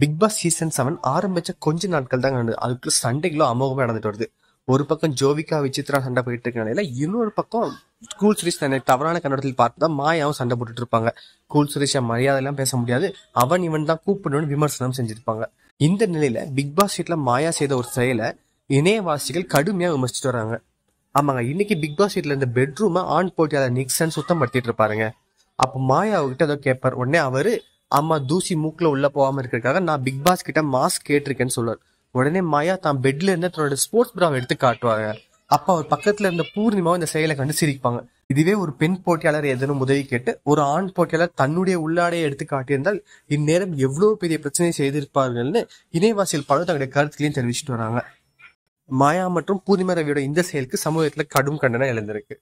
big Boss season seven ஆரம்பிச்ச கொஞ்ச நாட்கள் தான் நடந்தது அதுக்குள்ள சண்டைகளோ அமோகமாக நடந்துட்டு வருது ஒரு பக்கம் ஜோவிகா விசித்ரா சண்டை போயிட்டு இருக்க நிலையில இன்னொரு பக்கம் கூல் சுரேஷ் தன்னை தவறான கன்னடத்தில் பார்த்து தான் மாயாவும் சண்டை போட்டுட்டு இருப்பாங்க கூல் சுரேஷை மரியாதை எல்லாம் பேச முடியாது அவன் இவன் தான் கூப்பிடணும்னு விமர்சனம் செஞ்சிருப்பாங்க இந்த நிலையில பிக் பாஸ் வீட்ல மாயா செய்த ஒரு செயலை இணையவாசிகள் கடுமையாக விமர்சிச்சுட்டு வராங்க ஆமாங்க இன்னைக்கு பிக் பாஸ் வீட்ல இந்த பெட்ரூமை ஆண் போட்டியாளர் நிக்சன் சுத்தம் படுத்திட்டு இருப்பாருங்க அப்போ மாயா அவர்கிட்ட ஏதோ கேட்பார் உடனே அவரு அம்மா தூசி மூக்கில் உள்ள போகாமல் இருக்கிறதுக்காக நான் பிக் பாஸ் கிட்ட மாஸ்க் கேட்டிருக்கேன்னு சொல்லுவார் உடனே மாயா தான் பெட்ல இருந்து தன்னோட ஸ்போர்ட்ஸ் பிராவை எடுத்து காட்டுவாங்க அப்ப அவர் பக்கத்துல இருந்த பூர்ணிமாவும் இந்த செயலை கண்டு சிரிப்பாங்க இதுவே ஒரு பெண் போட்டியாளர் எதனும் உதவி கேட்டு ஒரு ஆண் போட்டியாளர் தன்னுடைய உள்ளாடையை எடுத்து காட்டியிருந்தால் இந்நேரம் எவ்வளவு பெரிய பிரச்சனையை செய்திருப்பார்கள்னு இணைவாசியில் பலர் தங்களுடைய கருத்துக்களையும் தெரிவிச்சுட்டு வராங்க மாயா மற்றும் பூர்ணிமா ரவியோட இந்த செயலுக்கு சமூகத்துல கடும் கண்டனம் எழுந்திருக்கு